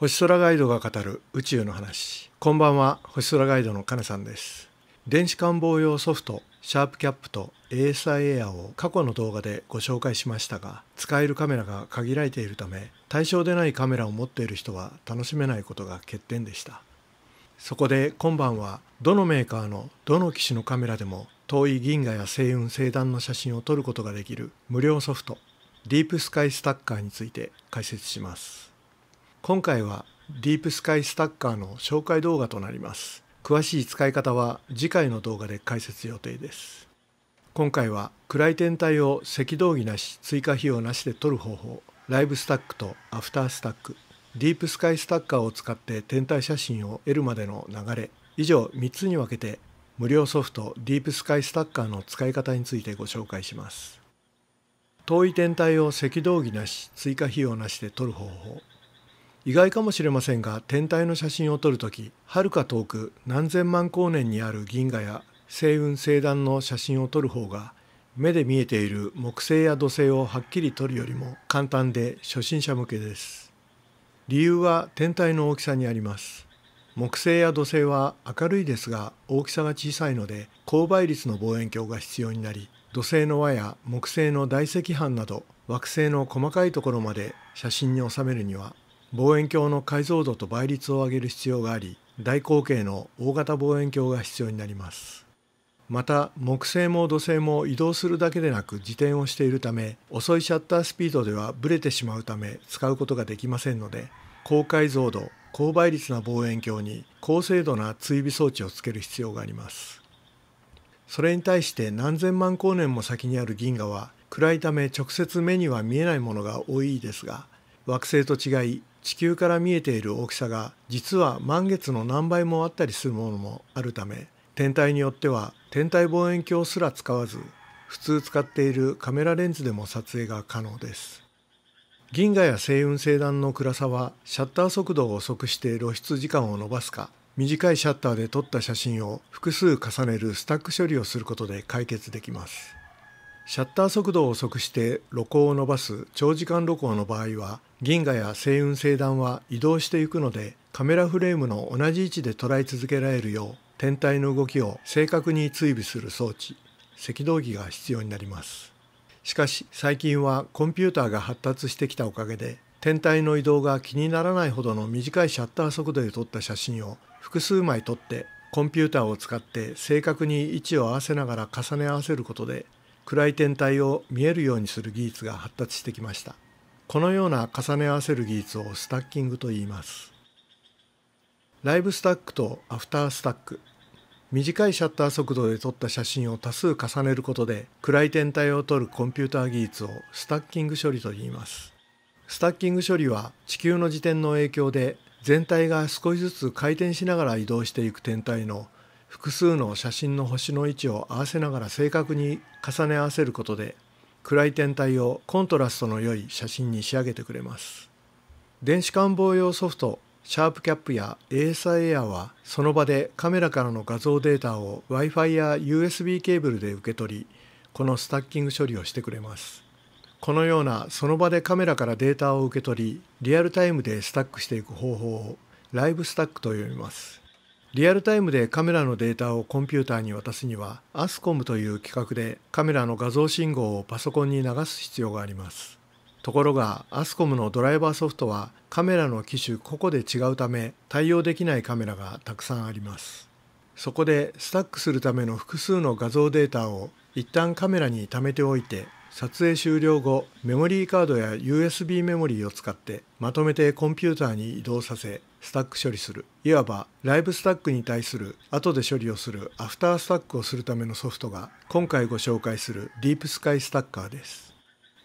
星空ガイドが語る宇宙の話こんばんは星空ガイドの金さんです電子官房用ソフトシャープキャップと ASI エアを過去の動画でご紹介しましたが使えるカメラが限られているため対象でないカメラを持っている人は楽しめないことが欠点でしたそこで今晩はどのメーカーのどの機種のカメラでも遠い銀河や星雲星団の写真を撮ることができる無料ソフトディープスカイスタッカーについて解説します今回はディープスカイスタッカーの紹介動画となります詳しい使い方は次回の動画で解説予定です今回は暗い天体を赤道儀なし追加費用なしで撮る方法ライブスタックとアフタースタックディープスカイスタッカーを使って天体写真を得るまでの流れ以上3つに分けて無料ソフトディープスカイスタッカーの使い方についてご紹介します遠い天体を赤道儀なし追加費用なしで撮る方法意外かもしれませんが天体の写真を撮る時きはるか遠く何千万光年にある銀河や星雲星団の写真を撮る方が目で見えている木星や土星をはっきり撮るよりも簡単で初心者向けです理由は天体の大きさにあります木星や土星は明るいですが大きさが小さいので高倍率の望遠鏡が必要になり土星の輪や木星の大赤斑など惑星の細かいところまで写真に収めるには望遠鏡の解像度と倍率を上げる必要があり大口径の大型望遠鏡が必要になりますまた木星も土星も移動するだけでなく自転をしているため遅いシャッタースピードではブレてしまうため使うことができませんので高解像度高倍率な望遠鏡に高精度な追尾装置をつける必要がありますそれに対して何千万光年も先にある銀河は暗いため直接目には見えないものが多いですが惑星と違い地球から見えている大きさが実は満月の何倍もあったりするものもあるため天体によっては天体望遠鏡すら使わず普通使っているカメラレンズでも撮影が可能です銀河や星雲星団の暗さはシャッター速度を遅くして露出時間を延ばすか短いシャッターで撮った写真を複数重ねるスタック処理をすることで解決できますシャッター速度を遅くして露光を伸ばす長時間露光の場合は銀河や星雲星団は移動していくのでカメラフレームの同じ位置で捉え続けられるよう天体の動きを正確に追尾する装置赤道儀が必要になりますしかし最近はコンピューターが発達してきたおかげで天体の移動が気にならないほどの短いシャッター速度で撮った写真を複数枚撮ってコンピューターを使って正確に位置を合わせながら重ね合わせることで暗い天体を見えるようにする技術が発達してきましたこのような重ね合わせる技術をスタッキングと言いますライブスタックとアフタースタック短いシャッター速度で撮った写真を多数重ねることで暗い天体を撮るコンピューター技術をスタッキング処理と言いますスタッキング処理は地球の自転の影響で全体が少しずつ回転しながら移動していく天体の複数の写真の星の位置を合わせながら正確に重ね合わせることで暗い天体をコントラストの良い写真に仕上げてくれます電子官房用ソフトシャープキャップや ASI Air はその場でカメラからの画像データを Wi-Fi や USB ケーブルで受け取りこのスタッキング処理をしてくれますこのようなその場でカメラからデータを受け取りリアルタイムでスタックしていく方法をライブスタックと呼びますリアルタイムでカメラのデータをコンピューターに渡すには ASCOM という規格でカメラの画像信号をパソコンに流す必要があります。ところが ASCOM のドライバーソフトはカメラの機種個々で違うため対応できないカメラがたくさんあります。そこでスタックするための複数の画像データを一旦カメラに貯めておいて撮影終了後メモリーカードや USB メモリーを使ってまとめてコンピューターに移動させスタック処理するいわばライブスタックに対する後で処理をするアフタースタックをするためのソフトが今回ご紹介するディープスカイスタッカーです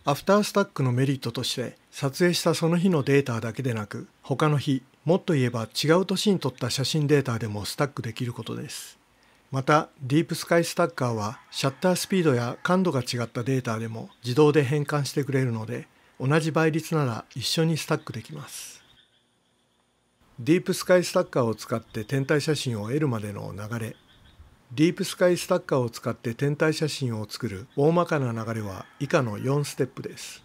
アフタースタックのメリットとして撮影したその日のデータだけでなく他の日もっと言えば違う年に撮った写真データでもスタックできることですまた、ディープスカイスタッカーはシャッタースピードや感度が違ったデータでも自動で変換してくれるので、同じ倍率なら一緒にスタックできます。ディープスカイスタッカーを使って天体写真を得るまでの流れ。ディープスカイスタッカーを使って天体写真を作る大まかな流れは以下の4ステップです。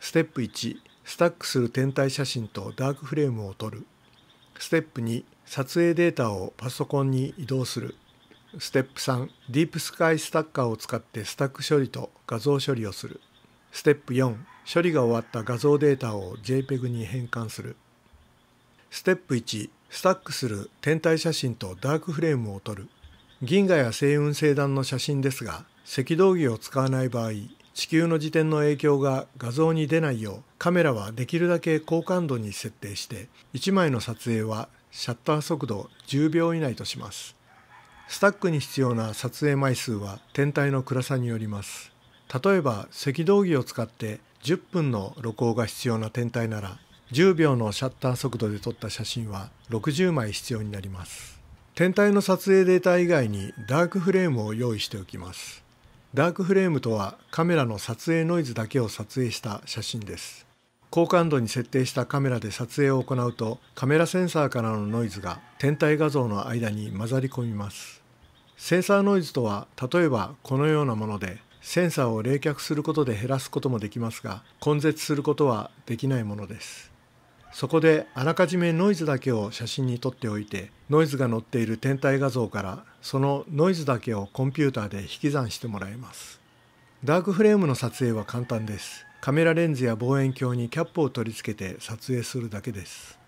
ステップ1、スタックする天体写真とダークフレームを撮る。ステップ2、撮影データをパソコンに移動する。ステップ3ディープスカイスタッカーを使ってスタック処理と画像処理をするステップ4処理が終わった画像データを JPEG に変換するステップ1スタックする天体写真とダークフレームを撮る銀河や星雲星団の写真ですが赤道儀を使わない場合地球の自転の影響が画像に出ないようカメラはできるだけ高感度に設定して1枚の撮影はシャッター速度10秒以内としますスタックに必要な撮影枚数は天体の暗さによります例えば赤道儀を使って10分の露光が必要な天体なら10秒のシャッター速度で撮った写真は60枚必要になります天体の撮影データ以外にダークフレームを用意しておきますダークフレームとはカメラの撮影ノイズだけを撮影した写真です高感度に設定したカメラで撮影を行うとカメラセンサーからのノイズが天体画像の間に混ざり込みますセンサーノイズとは例えばこのようなものでセンサーを冷却することで減らすこともできますが根絶することはできないものですそこであらかじめノイズだけを写真に撮っておいてノイズが載っている天体画像からそのノイズだけをコンピューターで引き算してもらいますダークフレームの撮影は簡単ですカメラレンズや望遠鏡にキャップを取り付けて撮影するだけです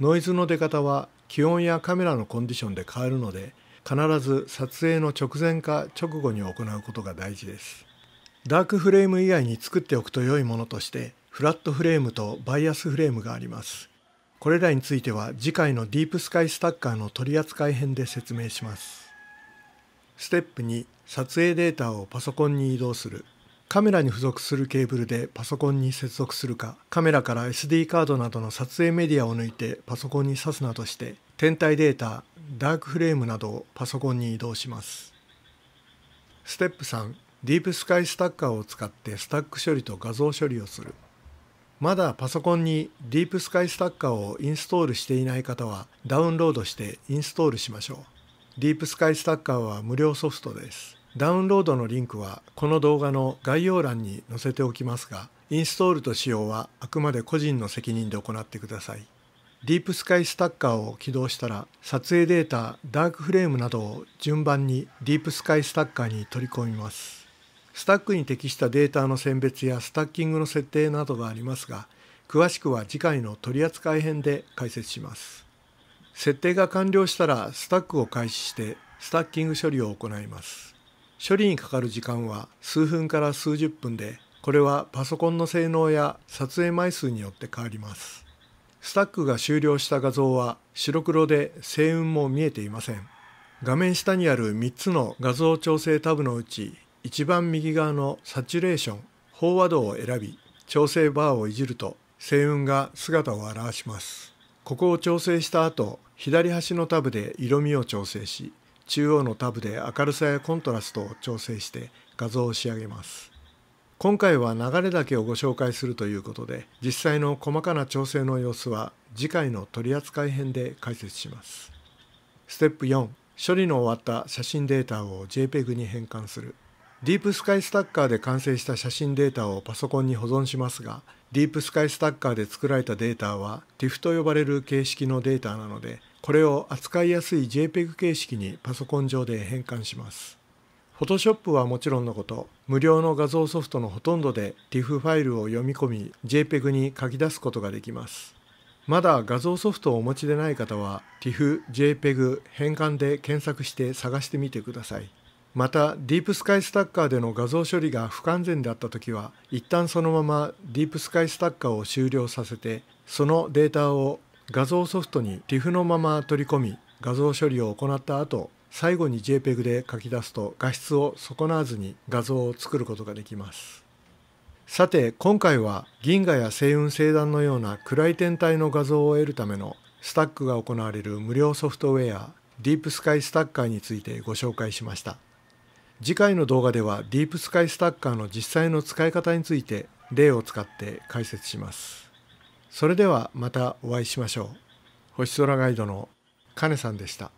ノイズの出方は気温やカメラのコンディションで変わるので必ず撮影の直前か直後に行うことが大事ですダークフレーム以外に作っておくと良いものとしてフラットフレームとバイアスフレームがありますこれらについては次回のディープスカイスタッカーの取扱い編で説明しますステップ2撮影データをパソコンに移動するカメラに付属するケーブルでパソコンに接続するか、カメラから SD カードなどの撮影メディアを抜いてパソコンに挿すなどして、天体データ、ダークフレームなどをパソコンに移動します。ステップ3、ディープスカイスタッカーを使ってスタック処理と画像処理をする。まだパソコンにディープスカイスタッカーをインストールしていない方はダウンロードしてインストールしましょう。ディープスカイスタッカーは無料ソフトです。ダウンロードのリンクはこの動画の概要欄に載せておきますが、インストールと使用はあくまで個人の責任で行ってください。ディープスカイスタッカーを起動したら、撮影データ、ダークフレームなどを順番にディープスカイスタッカーに取り込みます。スタックに適したデータの選別やスタッキングの設定などがありますが、詳しくは次回の取扱編で解説します。設定が完了したらスタックを開始してスタッキング処理を行います。処理にかかる時間は数分から数十分で、これはパソコンの性能や撮影枚数によって変わります。スタックが終了した画像は白黒で星雲も見えていません。画面下にある3つの画像調整タブのうち一番右側のサチュレーション、飽和度を選び調整バーをいじると星雲が姿を現します。ここを調整した後、左端のタブで色味を調整し、中央のタブで明るさやコントラストを調整して画像を仕上げます。今回は流れだけをご紹介するということで実際の細かな調整の様子は次回の取扱編で解説します。ステップ4処理の終わった写真データを JPEG に変換する。ディープスカイスタッカーで完成した写真データをパソコンに保存しますがディープスカイスタッカーで作られたデータは TIFF と呼ばれる形式のデータなのでこれを扱いやすい JPEG 形式にパソコン上で変換します。Photoshop はもちろんのこと、無料の画像ソフトのほとんどで TIFF ファイルを読み込み JPEG に書き出すことができます。まだ画像ソフトをお持ちでない方は TIFF、JPEG 変換で検索して探してみてください。また、ディープスカイスタッカーでの画像処理が不完全であった時は、一旦そのままディープスカイスタッカーを終了させて、そのデータを画像ソフトに TIFF のまま取り込み画像処理を行った後最後に JPEG で書き出すと画質を損なわずに画像を作ることができますさて今回は銀河や星雲星団のような暗い天体の画像を得るためのスタックが行われる無料ソフトウェアディープスカイスタッカーについてご紹介しました次回の動画ではディープスカイスタッカーの実際の使い方について例を使って解説しますそれではまたお会いしましょう。星空ガイドのカネさんでした。